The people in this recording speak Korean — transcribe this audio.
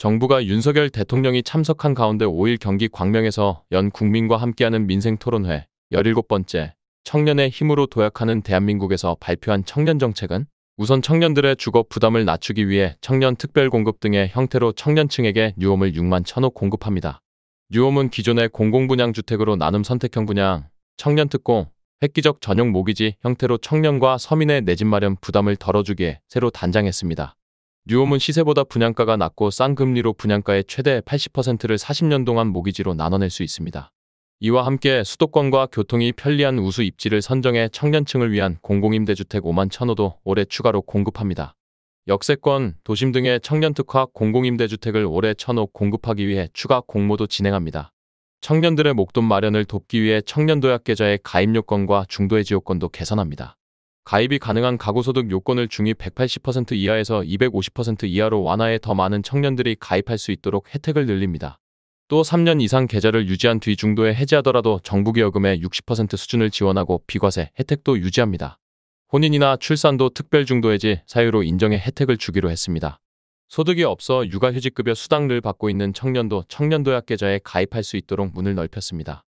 정부가 윤석열 대통령이 참석한 가운데 5일 경기 광명에서 연 국민과 함께하는 민생토론회 17번째 청년의 힘으로 도약하는 대한민국에서 발표한 청년정책은 우선 청년들의 주거 부담을 낮추기 위해 청년 특별공급 등의 형태로 청년층에게 뉴홈을 6만 천억 공급합니다. 뉴홈은 기존의 공공분양 주택으로 나눔 선택형 분양, 청년특공, 획기적 전용 모기지 형태로 청년과 서민의 내 집 마련 부담을 덜어주기에 새로 단장했습니다. 뉴홈은 시세보다 분양가가 낮고 싼 금리로 분양가의 최대 80%를 40년 동안 모기지로 나눠낼 수 있습니다. 이와 함께 수도권과 교통이 편리한 우수 입지를 선정해 청년층을 위한 공공임대주택 5만 0호도 올해 추가로 공급합니다. 역세권, 도심 등의 청년특화 공공임대주택을 올해 1 0 0 0호 공급하기 위해 추가 공모도 진행합니다. 청년들의 목돈 마련을 돕기 위해 청년도약계좌의 가입요건과 중도의지요건도 개선합니다. 가입이 가능한 가구소득 요건을 중위 180% 이하에서 250% 이하로 완화해 더 많은 청년들이 가입할 수 있도록 혜택을 늘립니다. 또 3년 이상 계좌를 유지한 뒤 중도에 해지하더라도 정부기여금의 60% 수준을 지원하고 비과세 혜택도 유지합니다. 혼인이나 출산도 특별 중도해지 사유로 인정해 혜택을 주기로 했습니다. 소득이 없어 육아휴직급여 수당을 받고 있는 청년도 청년도약 계좌에 가입할 수 있도록 문을 넓혔습니다.